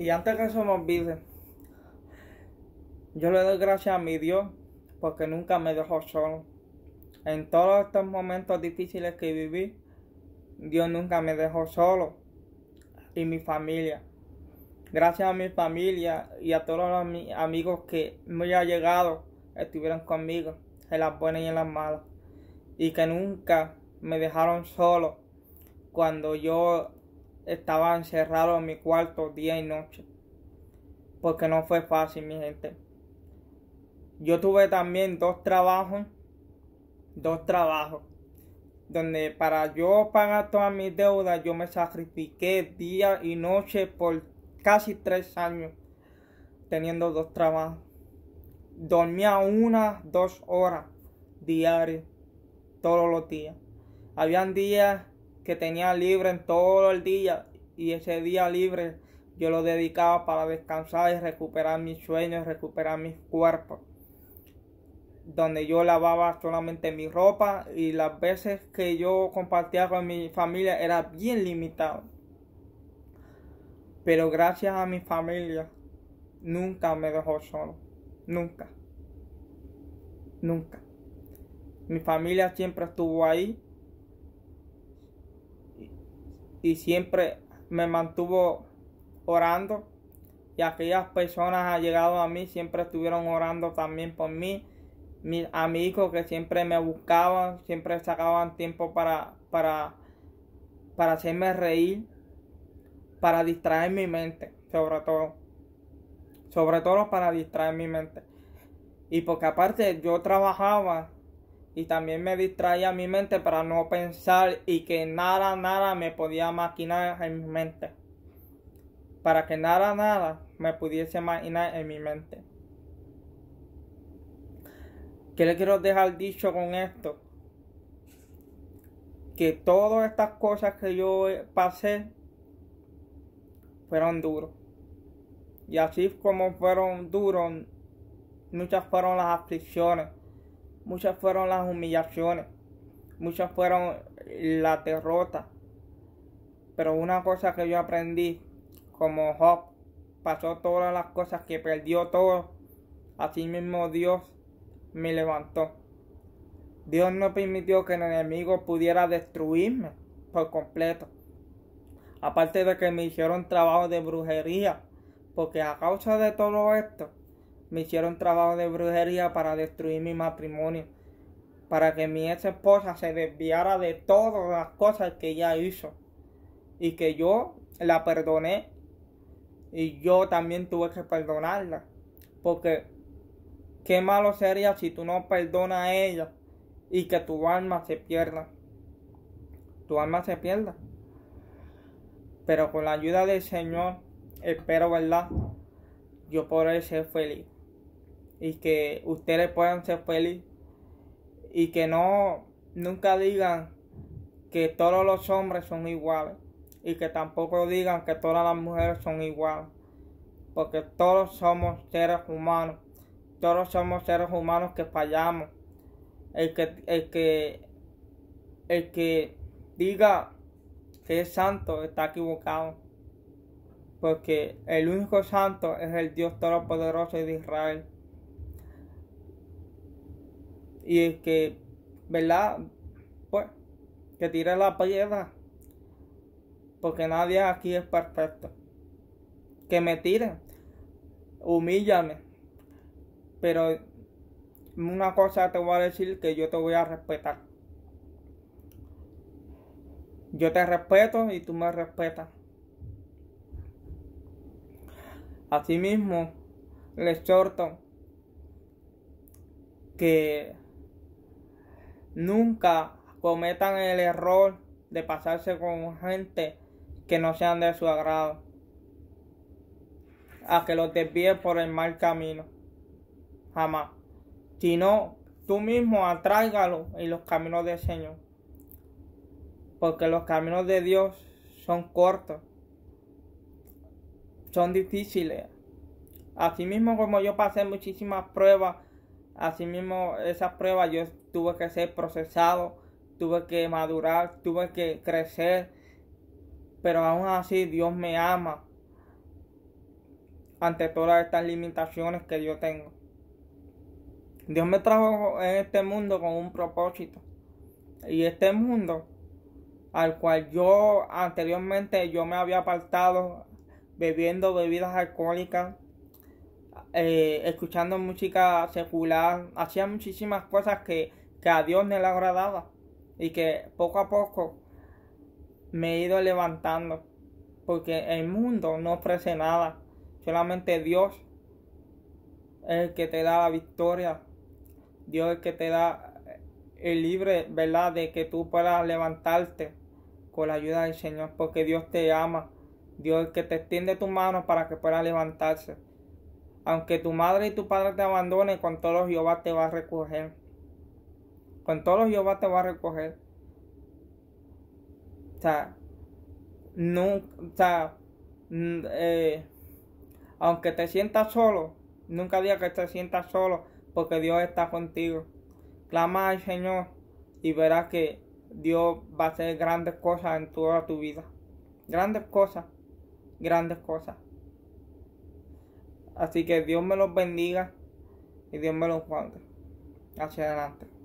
Y antes que eso me olvide, yo le doy gracias a mi Dios porque nunca me dejó solo. En todos estos momentos difíciles que viví, Dios nunca me dejó solo. Y mi familia. Gracias a mi familia y a todos los amigos que me han llegado, estuvieron conmigo, en las buenas y en las malas. Y que nunca me dejaron solo cuando yo estaba encerrado en mi cuarto día y noche. Porque no fue fácil, mi gente. Yo tuve también dos trabajos, dos trabajos, donde para yo pagar todas mis deudas yo me sacrifiqué día y noche por casi tres años teniendo dos trabajos. Dormía una, dos horas diarias, todos los días. Habían días que tenía libre en todo el día y ese día libre yo lo dedicaba para descansar y recuperar mis sueños, recuperar mis cuerpos. Donde yo lavaba solamente mi ropa y las veces que yo compartía con mi familia era bien limitado. Pero gracias a mi familia nunca me dejó solo. Nunca. Nunca. Mi familia siempre estuvo ahí y siempre me mantuvo orando y aquellas personas llegado a mí siempre estuvieron orando también por mí. Mis amigos que siempre me buscaban, siempre sacaban tiempo para, para, para hacerme reír, para distraer mi mente, sobre todo. Sobre todo para distraer mi mente. Y porque aparte yo trabajaba y también me distraía mi mente para no pensar y que nada, nada me podía maquinar en mi mente. Para que nada, nada me pudiese maquinar en mi mente. ¿Qué le quiero dejar dicho con esto? Que todas estas cosas que yo pasé fueron duros. Y así como fueron duros, muchas fueron las aflicciones muchas fueron las humillaciones, muchas fueron las derrotas. Pero una cosa que yo aprendí, como Job pasó todas las cosas que perdió todo, así mismo Dios me levantó. Dios no permitió que el enemigo pudiera destruirme por completo. Aparte de que me hicieron trabajo de brujería, porque a causa de todo esto, me hicieron trabajo de brujería para destruir mi matrimonio, para que mi ex esposa se desviara de todas las cosas que ella hizo y que yo la perdoné y yo también tuve que perdonarla, porque qué malo sería si tú no perdonas a ella y que tu alma se pierda. Tu alma se pierda. Pero con la ayuda del Señor, espero, ¿verdad? Yo podré ser feliz y que ustedes puedan ser felices y que no nunca digan que todos los hombres son iguales y que tampoco digan que todas las mujeres son iguales porque todos somos seres humanos todos somos seres humanos que fallamos el que el que el que diga que es santo está equivocado porque el único santo es el Dios Todopoderoso de Israel y que, ¿verdad? Pues, que tire la piedra. Porque nadie aquí es perfecto. Que me tire. Humíllame. Pero una cosa te voy a decir que yo te voy a respetar. Yo te respeto y tú me respetas. Asimismo, les exhorto que Nunca cometan el error de pasarse con gente que no sean de su agrado, a que los desvíe por el mal camino. Jamás. no, tú mismo atráigalo en los caminos del Señor. Porque los caminos de Dios son cortos, son difíciles. Asimismo como yo pasé muchísimas pruebas Asimismo, esa prueba yo tuve que ser procesado, tuve que madurar, tuve que crecer. Pero aún así Dios me ama ante todas estas limitaciones que yo tengo. Dios me trajo en este mundo con un propósito. Y este mundo al cual yo anteriormente yo me había apartado bebiendo bebidas alcohólicas, eh, escuchando música secular, hacía muchísimas cosas que, a Dios no le agradaba y que poco a poco me he ido levantando porque el mundo no ofrece nada, solamente Dios es el que te da la victoria, Dios es el que te da el libre, ¿verdad? De que tú puedas levantarte con la ayuda del Señor, porque Dios te ama, Dios es el que te extiende tu mano para que puedas levantarse. Aunque tu madre y tu padre te abandonen, con todos Jehová te va a recoger. Con todos Jehová te va a recoger. O sea, nunca, eh, aunque te sientas solo, nunca digas que te sientas solo, porque Dios está contigo. Clama al Señor y verás que Dios va a hacer grandes cosas en toda tu vida. Grandes cosas, grandes cosas. Así que Dios me los bendiga y Dios me los guarde. Hacia adelante.